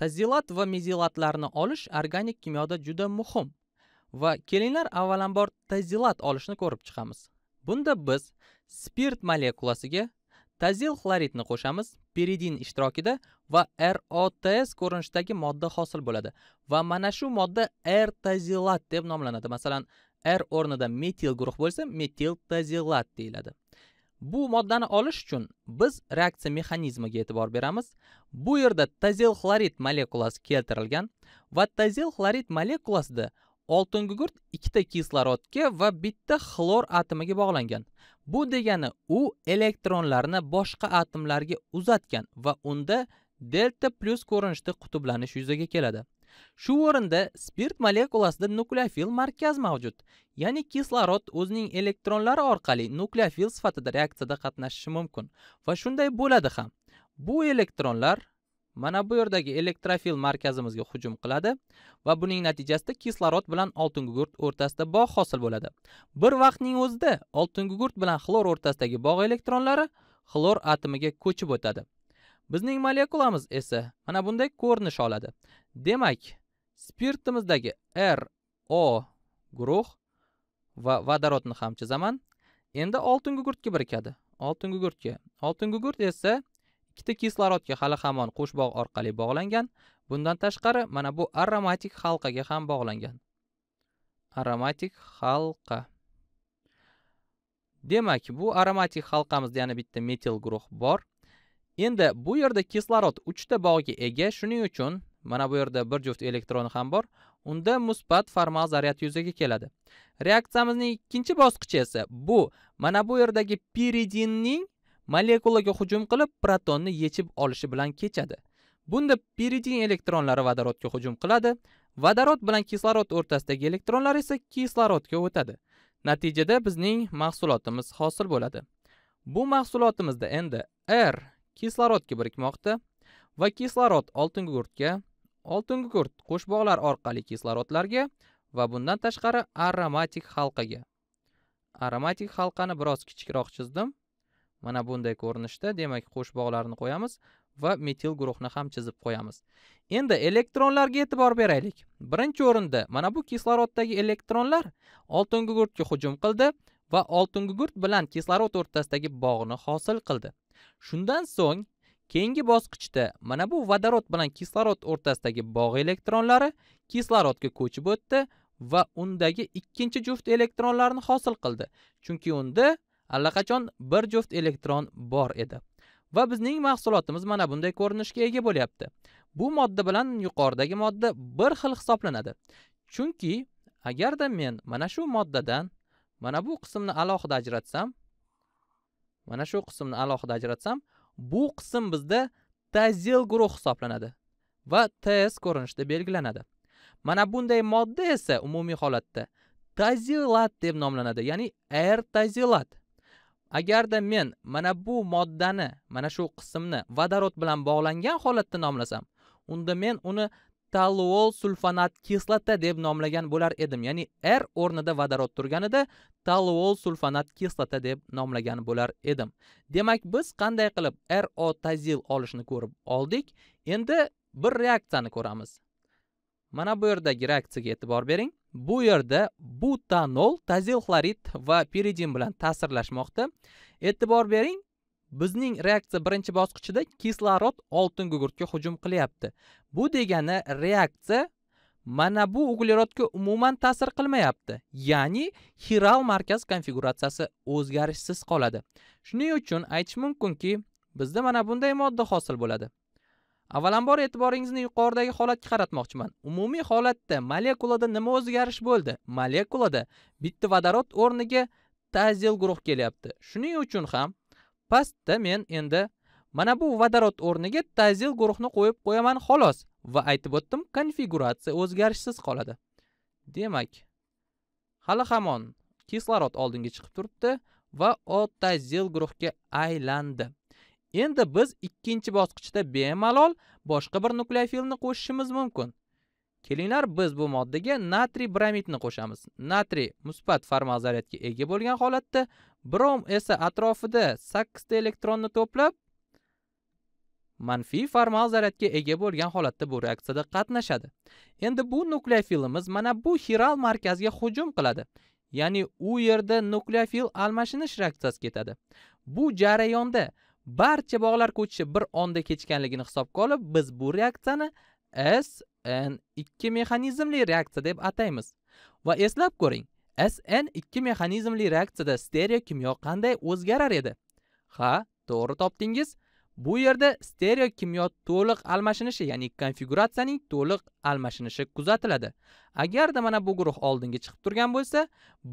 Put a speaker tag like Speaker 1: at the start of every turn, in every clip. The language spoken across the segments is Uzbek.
Speaker 1: tazilot va mezilotlarni olish organik kimyoda juda muhim va kelinglar avvalambor tazilat olishni ko'rib chiqamiz bunda biz spirt molekulasiga tazil xloridni qo'shamiz piridin ishtirokida va rots ko'rinishidagi modda hosil bo'ladi va mana shu modda r tazilat deb nomlanadi masalan r o'rnida metil guruh bo'lsa metil tazilat deyiladi bu moddani olish uchun biz reaksiya mexanizmiga e'tibor beramiz bu yerda tazil xlorid molekulasi keltirilgan va tazil xlorid molekulasida oltin gugurt ikkita kislorodga va bitta xlor atomiga bog'langan bu degani u elektronlarni boshqa atomlarga uzatgan va unda delta plus ko'rinishda qutublanish yuzaga keladi shu o'rinda spirt molekulasida nukleofil markaz mavjud ya'ni kislorod o'zining elektronlari orqali nukleofil sifatida reaksiyada qatnashishi mumkin va shunday bo'ladi ham bu elektronlar mana bu yerdagi elektrofil markazimizga hujum qiladi va buning natijasida kislorod bilan oltingugurt o'rtasida bog' hosil bo'ladi bir vaqtning o'zida oltingugurt bilan xlor o'rtasidagi bog' elektronlari xlor atomiga ko'chib o'tadi bizning molekulamiz esa mana bunday ko'rinish oladi demak spirtimizdagi r o guruh va vodorodni ham chizaman endi oltin gugurtga birikadi oltin gugurtga oltin gugurt esa ikkita kislorodga hali hamon qo'shbog' orqali bog'langan bundan tashqari mana bu aromatik halqaga ham bog'langan aromatik halqa demak bu aromatik halqamizda yana bitta metil guruh bor endi bu yerda kislorod 3 ta bog'ga ega shuning uchun mana bu yerda bir juft elektroni ham bor unda musbat formal zaryad yuzaga keladi reaksiyamizning ikkinchi bosqichi esa bu mana bu yerdagi piridinning molekulaga hujum qilib protonni yechib olishi bilan kechadi bunda piridin elektronlari vodorodga hujum qiladi vodorod bilan kislorod o'rtasidagi elektronlar esa kislorodga o'tadi natijada bizning mahsulotimiz hosil bo'ladi bu mahsulotimizda endi r kislorodga birikmoqda va kislorod oltingugurtga oltin qo'shbog'lar orqali kislorodlarga va bundan tashqari aromatik halqaga aromatik halqani biroz kichikroq chizdim mana bunday ko'rinishda demak qo'shbog'larni qo'yamiz va metil guruhni ham chizib qo'yamiz endi elektronlarga e'tibor beraylik birinchi o'rinda mana bu kisloroddagi elektronlar oltin hujum qildi va oltingugurt bilan kislorod o'rtasidagi bog'ni hosil qildi shundan so'ng keyingi bosqichda mana bu vodorod bilan kislorod o'rtasidagi bog' elektronlari kislorodga ko'chib o'tdi va undagi ikkinchi juft elektronlarni hosil qildi chunki unda allaqachon bir juft elektron bor edi va bizning mahsulotimiz mana bunday ko'rinishga ega bo'lyapti bu modda bilan yuqoridagi modda bir xil hisoblanadi chunki agarda men mana shu moddadan mana bu qismni alohida ajratsam mana shu qismni alohida ajratsam bu qism bizda tazil guruh hisoblanadi va ts ko'rinishida belgilanadi mana bunday modda esa umumiy holatda tazilat deb nomlanadi ya'ni r tazilat agarda men mana bu moddani mana shu qismni vodorod bilan bog'langan holatda nomlasam unda men uni toluol sulfonat kislota deb nomlagan bo'lar edim ya'ni r o'rnida vodorod turganida toluol sulfonat kislota deb nomlagan bo'lar edim demak biz qanday qilib ro tazil olishni ko'rib oldik endi bir reaksiyani ko'ramiz mana bu yerdagi reaksiyaga e'tibor bering bu yerda butanol tazil xlorid va piridin bilan ta'sirlashmoqda e'tibor bering bizning reaksiya birinchi bosqichida kislorod oltin gugurtga hujum qilyapti bu degani reaksiya mana bu uglerodga umuman ta'sir qilmayapti ya'ni xiral markaz konfiguratsiyasi o'zgarishsiz qoladi shuning uchun aytish mumkinki bizda mana bunday modda hosil bo'ladi avvalambor e'tiboringizni yuqoridagi holatga qaratmoqchiman umumiy holatda molekulada nima o'zgarish bo'ldi molekulada bitta vodorod o'rniga tazil guruh kelyapti shuning uchun ham pastda men endi mana bu vodorod o'rniga tazil guruhni qo'yib qo'yaman xolos va aytib o'tdim konfiguratsiya o'zgarishsiz qoladi demak hali hamon kislorod oldinga chiqib turibdi va otazil guruhga aylandi endi biz ikkinchi bosqichda bemalol boshqa bir nukleofilni qo'shishimiz mumkin kelinglar biz bu moddaga natriy bromidni qo'shamiz natriy musbat formal zaryadga ega bo'lgan holatda brom esa atrofida 8 ta elektronni to'plab manfiy formal zaryadga ega bo'lgan holatda bu reaksiyada qatnashadi endi bu nukleofilimiz mana bu xiral markaziga hujum qiladi ya'ni u yerda nukleofil almashinish reaksiyasi ketadi bu jarayonda barcha bog'lar ko'chishi bir onda kechganligini hisobga olib biz bu reaksiyani s SN2 mexanizmli reaksiya deb ataymiz va eslab ko'ring sn 2 mexanizmli reaksiyada stereokimyo qanday o'zgarar edi ha to'g'ri topdingiz bu yerda stereokimyo to'liq almashinishi ya'ni konfiguratsiyaning to'liq almashinishi kuzatiladi agarda mana bu guruh oldinga chiqib turgan bo'lsa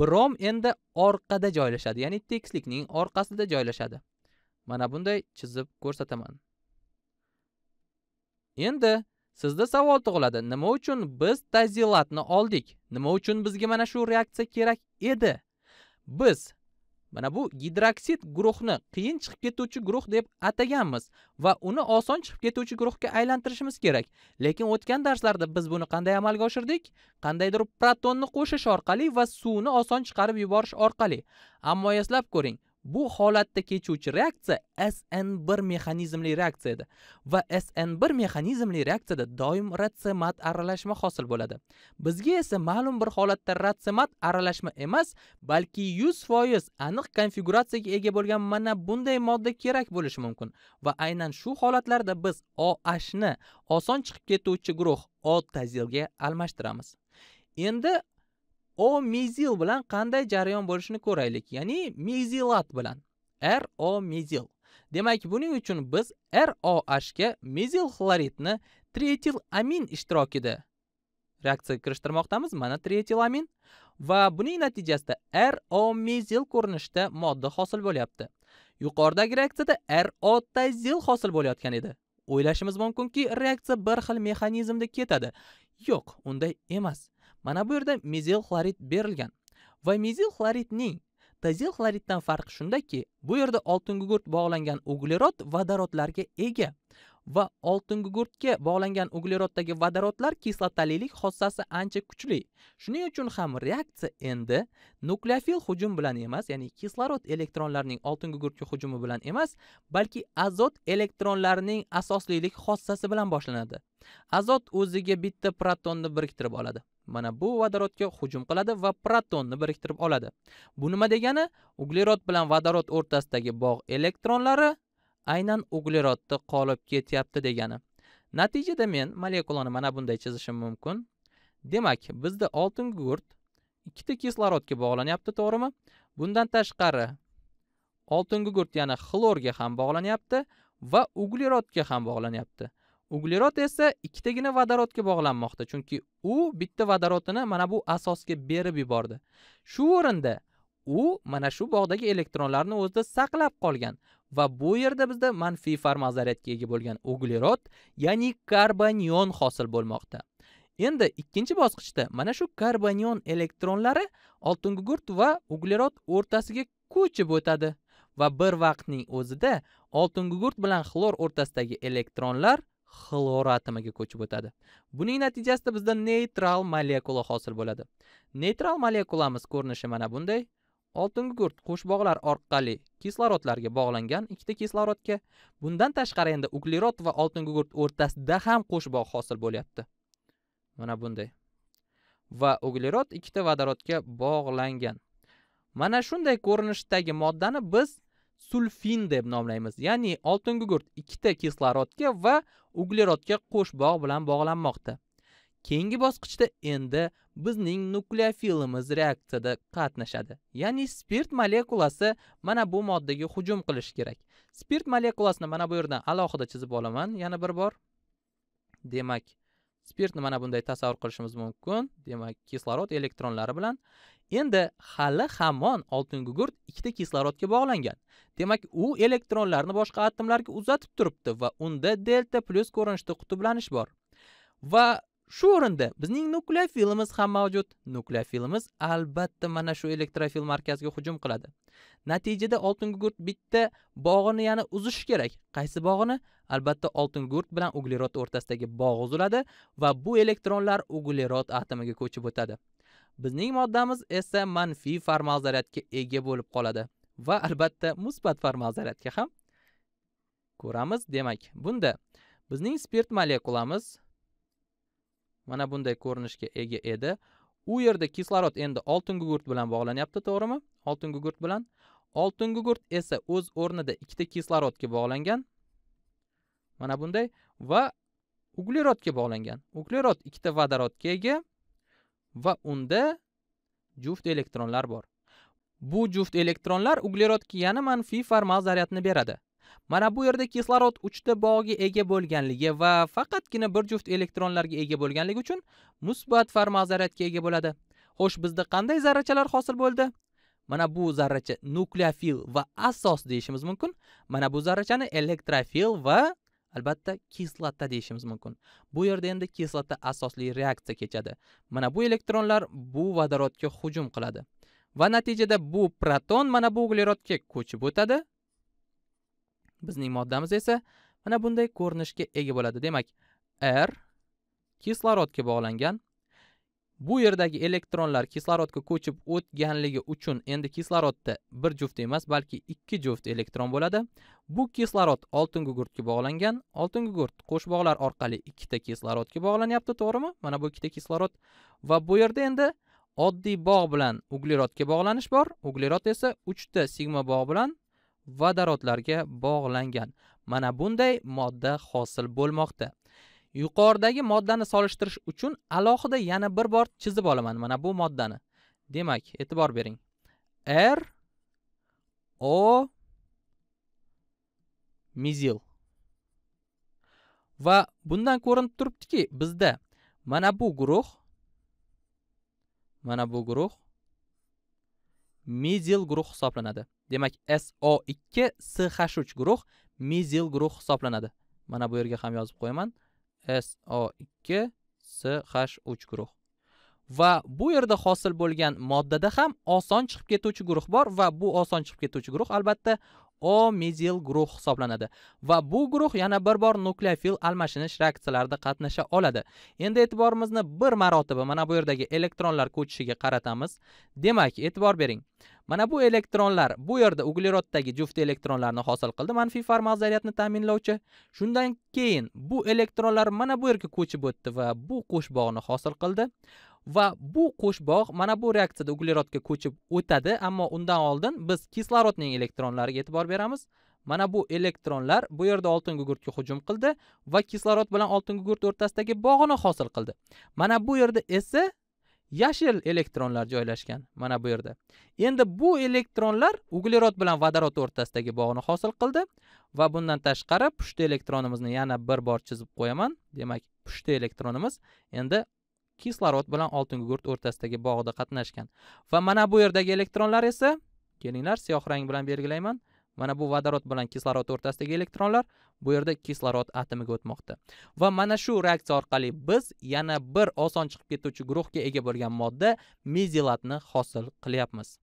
Speaker 1: brom endi orqada joylashadi ya'ni tekislikning orqasida joylashadi mana bunday chizib ko'rsataman endi sizda savol tug'iladi nima uchun biz tazilatni oldik nima uchun bizga mana shu reaksiya kerak edi biz mana bu gidroksid guruhni qiyin chiqib ketuvchi guruh deb ataganmiz va uni oson chiqib ketuvchi guruhga aylantirishimiz kerak lekin o'tgan darslarda biz buni qanday amalga oshirdik qandaydir protonni qo'shish orqali va suvni oson chiqarib yuborish orqali ammo eslab ko'ring bu holatda kechuvchi reaksiya sn1 mexanizmli edi va sn1 mexanizmli reaksiyada doim ratsiomat aralashma hosil bo'ladi bizga esa ma'lum bir holatda ratsiomat aralashma emas balki 100% aniq konfiguratsiyaga ega bo'lgan mana bunday modda kerak bo'lishi mumkin va aynan shu holatlarda biz OH ni oson chiqib ketuvchi guruh O tazilga almashtiramiz endi o mezil bilan qanday jarayon bo'lishini ko'raylik ya'ni mezilat bilan r o mezil demak buning uchun biz r o h ga mezil xloridni tretil amin ishtirokida reaksiyaga kirishtirmoqdamiz mana tretil amin va buning natijasida r o mezil ko'rinishda modda hosil bo'lyapti yuqoridagi reaksiyada r o tazil hosil bo'layotgan edi o'ylashimiz mumkinki reaksiya bir xil mexanizmda ketadi yo'q unday emas mana bu yerda mezil xlorid berilgan va mezil xloridning tazil xloriddan farqi shundaki bu yerda oltingugurt bog'langan uglerod vodorodlarga ega va oltingugurtga bog'langan ugleroddagi vodorodlar kislotalilik xossasi ancha kuchli shuning uchun ham reaksiya endi nukleofil hujum bilan emas ya'ni kislorod elektronlarining oltingugurtga hujumi bilan emas balki azot elektronlarining asoslilik xossasi bilan boshlanadi azot o'ziga bitta protonni biriktirib oladi mana bu vodorodga hujum qiladi va protonni biriktirib oladi bu nima degani uglerod bilan vodorod o'rtasidagi bog' elektronlari aynan uglerodni qolib ketyapti degani natijada men molekulani mana bunday chizishim mumkin demak bizda oltin gugurt ikkita kislorodga bog'lanyapti to'g'rimi bundan tashqari oltin gugurt yana xlorga ham bog'lanyapti va uglerodga ham bog'lanyapti uglerod esa ikkitagina vodorodga bog'lanmoqda chunki u bitta vodorodini mana bu asosga berib yubordi shu o'rinda u mana shu bog'dagi elektronlarni o'zida saqlab qolgan va bu yerda bizda manfiy farmazariyatga ega bo'lgan uglerod ya'ni karbonion hosil bo'lmoqda endi ikkinchi bosqichda mana shu karbonion elektronlari oltingugurt va uglerod o'rtasiga ko'chib o'tadi va bir vaqtning o'zida oltingugurt bilan xlor o'rtasidagi elektronlar xlor atomiga ko'chib o'tadi buning natijasida bizda neytral molekula hosil bo'ladi neytral molekulamiz ko'rinishi mana bunday oltingi gurt qo'shbog'lar orqali kislorodlarga bog'langan ikkita kislorodga bundan tashqari endi uglerod va oltingi gurt o'rtasida ham qo'shbog' hosil bo'lyapti mana bunday va uglerod ikkita vodorodga bog'langan mana shunday ko'rinishdagi moddani biz sulfin deb nomlaymiz ya'ni oltingugurt ikkita kislorodga va uglerodga qo'shbog' bilan bog'lanmoqda keyingi bosqichda endi bizning nukleofilimiz reaksiyada qatnashadi ya'ni spirt molekulasi mana bu moddaga hujum qilish kerak spirt molekulasini mana bu yerdan alohida chizib olaman yana bir bor demak spirtni mana bunday tasavvur qilishimiz mumkin demak kislorod elektronlari bilan endi hali hamon oltin gugurt ikkita kislorodga bog'langan demak u elektronlarni boshqa atomlarga uzatib turibdi va unda delta plus ko'rinishda qutblanish bor va shu o'rinda bizning nukleofilimiz ham mavjud nukleofilimiz albatta mana shu elektrofil markaziga hujum qiladi natijada oltin gugurt bitta bog'ini yana uzish kerak qaysi bog'ini albatta oltin gugurt bilan uglerod o'rtasidagi bog' uziladi va bu elektronlar uglerod atomiga ko'chib o'tadi bizning moddamiz esa manfiy formal zaryadga ega bo'lib qoladi va albatta musbat formal zaryadga ham ko'ramiz demak bunda bizning spirt molekulamiz mana bunday ko'rinishga ega edi u yerda kislorod endi oltin gugurt bilan bog'lanyapti to'g'rimi oltin gugurt bilan oltin gugurt esa o'z o'rnida ikkita kislorodga bog'langan mana bunday va uglerodga bog'langan uglerod ikkita vodorodga ega va unda juft elektronlar bor bu juft elektronlar uglerodga yana manfiy formal zaryadni beradi mana bu yerda kislorod 3 ta bog'iga ega bo'lganligi va faqatgina bir juft elektronlarga ega bo'lganligi uchun musbat farmazariyatga ega bo'ladi xo'sh bizda qanday zarrachalar hosil bo'ldi mana bu zarracha nukleofil va asos deyishimiz mumkin mana bu zarrachani elektrofil va albatta kislota deyishimiz mumkin bu yerda endi kislota asosli reaksiya kechadi mana bu elektronlar bu vodorodga hujum qiladi va natijada bu proton mana bu uglerodga ko'chib o'tadi bizning moddamiz esa mana bunday ko'rinishga ega bo'ladi demak r kislorodga bog'langan bu yerdagi elektronlar kislorodga ko'chib o'tganligi uchun endi kislorodda bir juft emas balki ikki juft elektron bo'ladi bu kislorod oltin gugurtga bog'langan oltin gugurt qo'shbog'lar orqali ikkita kislorodga bog'lanyapti to'g'rimi mana bu ikkita kislorod va bu yerda endi oddiy bog' bilan uglerodga bog'lanish bor uglerod esa uchta sigma bog' bilan vodorodlarga bog'langan mana bunday modda hosil bo'lmoqda yuqoridagi moddani solishtirish uchun alohida yana bir bor chizib olaman mana bu moddani demak e'tibor bering r o mizil va bundan ko'rinib turibdiki bizda mana bu guruh mana bu guruh mezil guruh hisoblanadi demak so 2 sh 3 guruh mezil guruh hisoblanadi mana bu yerga ham yozib qo'yaman so 2 sh 3 guruh va bu yerda hosil bo'lgan moddada ham oson chiqib ketuvchi guruh bor va bu oson chiqib ketuvchi guruh albatta o mezil guruh hisoblanadi va bu guruh yana bir bor nukleofil almashinish reaksiyalarida qatnasha oladi endi e'tiborimizni bir marotaba mana bu yerdagi elektronlar ko'chishiga qaratamiz demak e'tibor bering mana bu elektronlar bu yerda ugleroddagi juft elektronlarni hosil qildi manfiy formal zaryadni ta'minlovchi shundan keyin bu elektronlar mana bu yerga ko'chib o'tdi va bu qo'shbog'ni hosil qildi va bu qo'shbog' mana bu reaksiyada uglerodga ko'chib o'tadi ammo undan oldin biz kislorodning elektronlariga e'tibor beramiz mana bu elektronlar bu yerda oltin gugurtga hujum qildi va kislorod bilan oltin gugurt o'rtasidagi bog'ini hosil qildi mana bu yerda esa yashil elektronlar joylashgan mana bu yerda endi bu elektronlar uglerod bilan vodorod o'rtasidagi bog'ni hosil qildi va bundan tashqari pushta elektronimizni yana bir bor chizib qo'yaman demak pushta elektronimiz endi kislorod bilan oltin gugurt o'rtasidagi bog'da qatnashgan va mana bu yerdagi elektronlar esa kelinglar siyoh rang bilan belgilayman mana bu vodorod bilan kislorod o'rtasidagi elektronlar bu yerda kislorod atomiga o'tmoqda va mana shu reaksiya orqali biz yana bir oson chiqib ketuvchi guruhga ega bo'lgan modda mezilatni hosil qilyapmiz